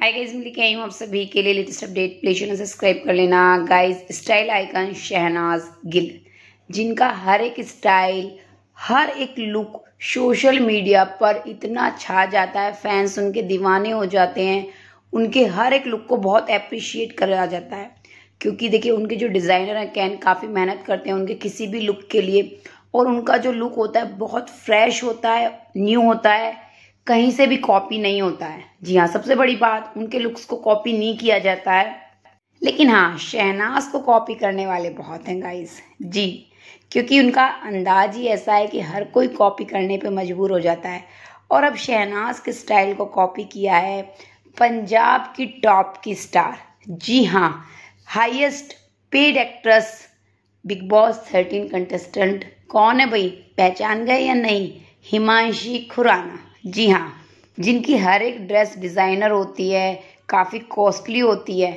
hi guys मैं लेके आई हूँ आप सभी के लिए latest update please channel subscribe कर लेना guys style icon Shehnaaz Gill जिनका हर एक स्टाइल हर एक लुक सोशल मीडिया पर इतना छा जाता है फैंस उनके दीवाने हो जाते हैं उनके हर एक लुक को बहुत अप्रिशिएट करा जाता है क्योंकि देखिए उनके जो डिज़ाइनर हैं कैन काफ़ी मेहनत करते हैं उनके किसी भी लुक के लिए और उनका जो लुक होता है बहुत फ्रेश होता है न्यू होता है कहीं से भी कॉपी नहीं होता है जी हाँ सबसे बड़ी बात उनके लुक्स को कॉपी नहीं किया जाता है लेकिन हाँ शहनाज को कॉपी करने वाले बहुत हैं गाइस जी क्योंकि उनका अंदाज ही ऐसा है कि हर कोई कॉपी करने पे मजबूर हो जाता है और अब शहनाज के स्टाइल को कॉपी किया है पंजाब की टॉप की स्टार जी हाँ highest paid actress Bigg Boss thirteen contestant कौन है भाई पहचान गए या नहीं हिमांशी खुराना जी हाँ जिनकी हर एक ड्रेस डिज़ाइनर होती है काफ़ी कॉस्टली होती है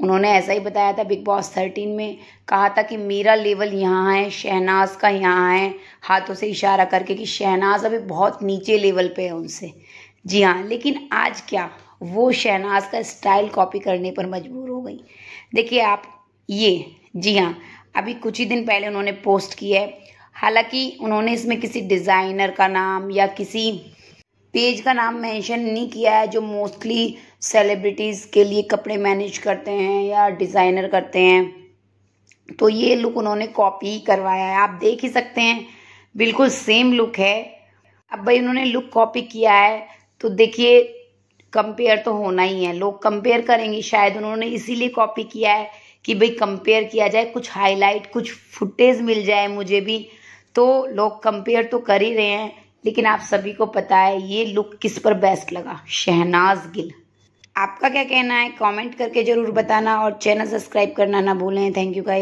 उन्होंने ऐसा ही बताया था बिग बॉस थर्टीन में कहा था कि मेरा लेवल यहाँ है शहनाज का यहाँ है हाथों से इशारा करके कि शहनाज अभी बहुत नीचे लेवल पे है उनसे जी हाँ लेकिन आज क्या वो शहनाज का स्टाइल कॉपी करने पर मजबूर हो गई देखिए आप ये जी हाँ अभी कुछ ही दिन पहले उन्होंने पोस्ट किया है हालांकि उन्होंने इसमें किसी डिज़ाइनर का नाम या किसी पेज का नाम मेंशन नहीं किया है जो मोस्टली सेलिब्रिटीज़ के लिए कपड़े मैनेज करते हैं या डिज़ाइनर करते हैं तो ये लुक उन्होंने कॉपी करवाया है आप देख ही सकते हैं बिल्कुल सेम लुक है अब भाई उन्होंने लुक कॉपी किया है तो देखिए कंपेयर तो होना ही है लोग कंपेयर करेंगे शायद उन्होंने इसीलिए कॉपी किया है कि भाई कंपेयर किया जाए कुछ हाईलाइट कुछ फुटेज मिल जाए मुझे भी तो लोग कंपेयर तो कर ही रहे हैं लेकिन आप सभी को पता है ये लुक किस पर बेस्ट लगा शहनाज गिल आपका क्या कहना है कमेंट करके ज़रूर बताना और चैनल सब्सक्राइब करना ना भूलें थैंक यू गाइस